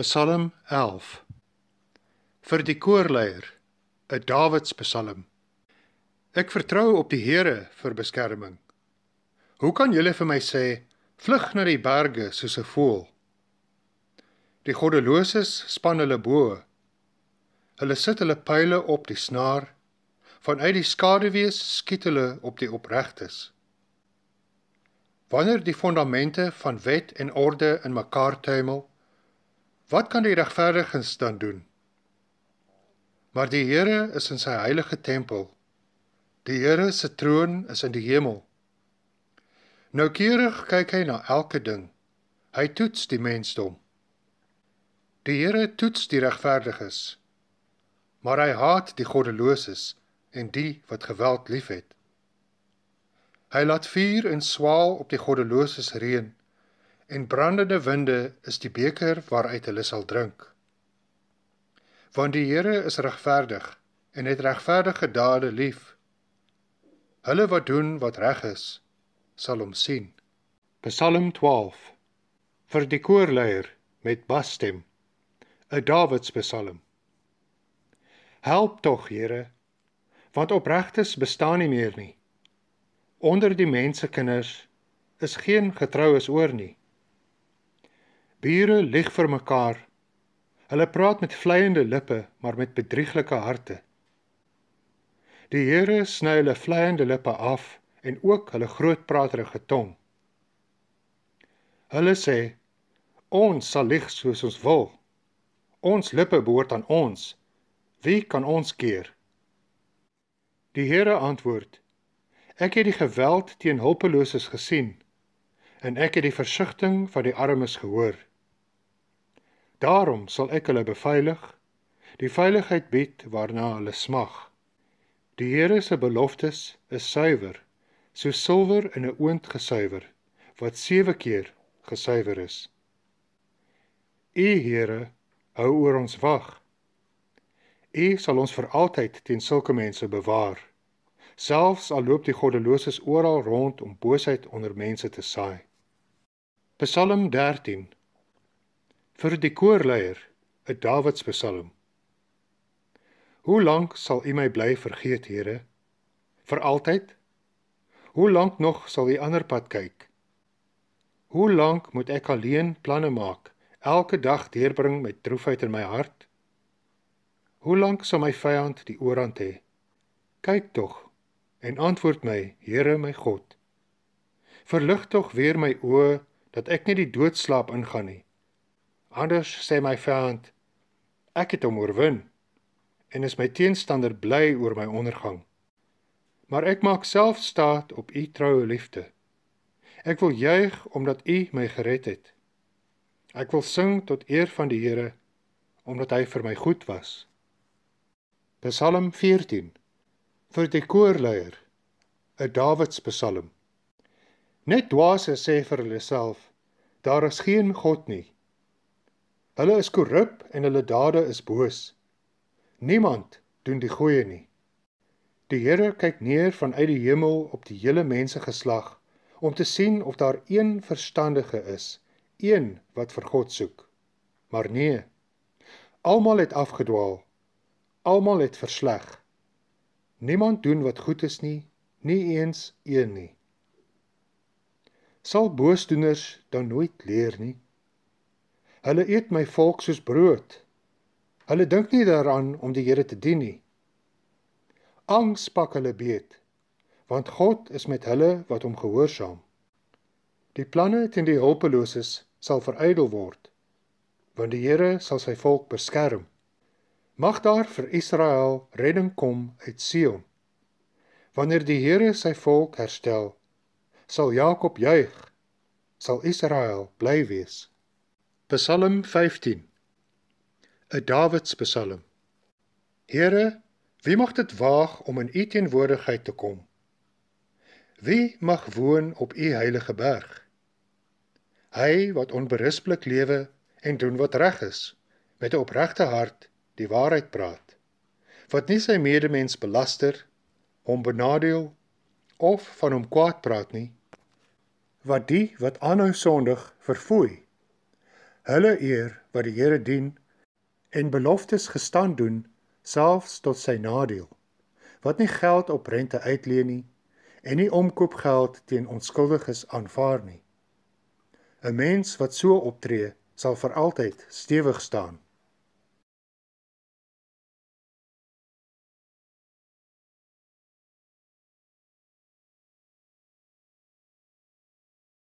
Psalm 11 vir die koorleier 'n Dawids Psalm Ek vertrou op die Here vir beskerming. Hoe kan julle vir my sê vlug na die berge soos 'n voël? Die goddeloses span hulle bo. Hulle sit hulle pile op die snaar. Vanuit die skaduwees skiet hulle op die opregtes. Wanneer die fondamente van wet en orde in mekaar tuimel, Wat kan die regverdiges dan doen? Maar die Here is in sy heilige tempel. Die Here se troon is in die hemel. Noukeurig kyk hy na elke ding. Hy toets die mensdom. Die Here toets die regverdiges. Maar hy haat die goddeloses en die wat geweld liefhet. Hy laat vuur en swaal op die goddeloses reën en brandende winde is die beker waaruit hulle sal drink. Want die Here is regverdig en het regverdige dade lief. Hulle wat doen wat reg is, sal hom sien. Psalm 12 vir die koorleier met basstem. 'n Dawids Psalm. Help tog, Here, want opregtes bestaan nie meer nie. Onder die mense kinders is geen getroues oor nie. Bure lieg vir mekaar. Hulle praat met vleiende lippe, maar met bedrieglike harte. Die Here sny hulle vleiende lippe af en ook hulle grootpraterige tong. Hulle sê: Ons sal lieg soos ons wil. Ons lippe behoort aan ons. Wie kan ons keer? Die Here antwoord: Ek het die geweld teen hulpeloses gesien en ek het die versigting van die armes gehoor. Daarom sal ek hulle beveilig, die veiligheid bied waarna hulle smag. Die Here se beloftes is suiwer, soos silwer in 'n oond gesuiwer, wat 7 keer gesuiwer is. U Here hou oor ons wag. U sal ons vir altyd teen sulke mense bewaar. Selfs al loop die goddeloses oral rond om boosheid onder mense te saai. Psalm 13 vir die koorleier 'n Dawids Psalm. Hoe lank sal U my bly vergeet, Here? Vir altyd? Hoe lank nog sal U ander pad kyk? Hoe lank moet ek alleen planne maak, elke dag deurbring met droefheid in my hart? Hoe lank sal my vyand die oorhand hê? Kyk tog en antwoord my, Here my God. Verlig tog weer my oë dat ek nie die doodslaap ingaan nie. Anders sê my vriend, ek het hom oorwin en is my teenstander bly oor my ondergang. Maar ek maak self staat op u troue liefde. Ek wil juig omdat u my gered het. Ek wil sing tot eer van die Here omdat hy vir my goed was. Psalm 14 vir die koorleier, 'n Dawids Psalm. Net dwaas sê vir hulle self, daar is geen God nie. Hulle is korrup en hulle dade is boos. Niemand doen die goeie nie. Die Here kyk neer vanuit die hemel op die hele mensegeslag om te sien of daar een verstandige is, een wat vir God soek. Maar nee. Almal het afgedwaal. Almal het versleg. Niemand doen wat goed is nie, nie eens een nie. Sal boosdoeners dan nooit leer nie? Hulle eet my volk soos brood. Hulle dink nie daaraan om die Here te dien nie. Angs pak hulle beet, want God is met hulle wat hom gehoorsaam. Die planne teen die hulpeloses sal verydel word, want die Here sal sy volk beskerm. Mag daar vir Israel redding kom uit Sion. Wanneer die Here sy volk herstel, sal Jakob juig, sal Israel bly wees. Psalm 15 'n Dawids Psalm Here, wie mag dit waag om in U teenwoordigheid te kom? Wie mag woon op U heilige berg? Hy wat onberispelik lewe en doen wat reg is, met 'n opregte hart die waarheid praat, wat nie sy medemens belaster, hom benadeel of van hom kwaad praat nie, wat die wat aanhou sondig verfoei hulle eer wat die Here dien en beloftes gestaan doen selfs tot sy nadeel wat nie geld op rente uitleen nie en nie omkoopgeld teen onskuldiges aanvaar nie 'n mens wat so optree sal vir altyd stewig staan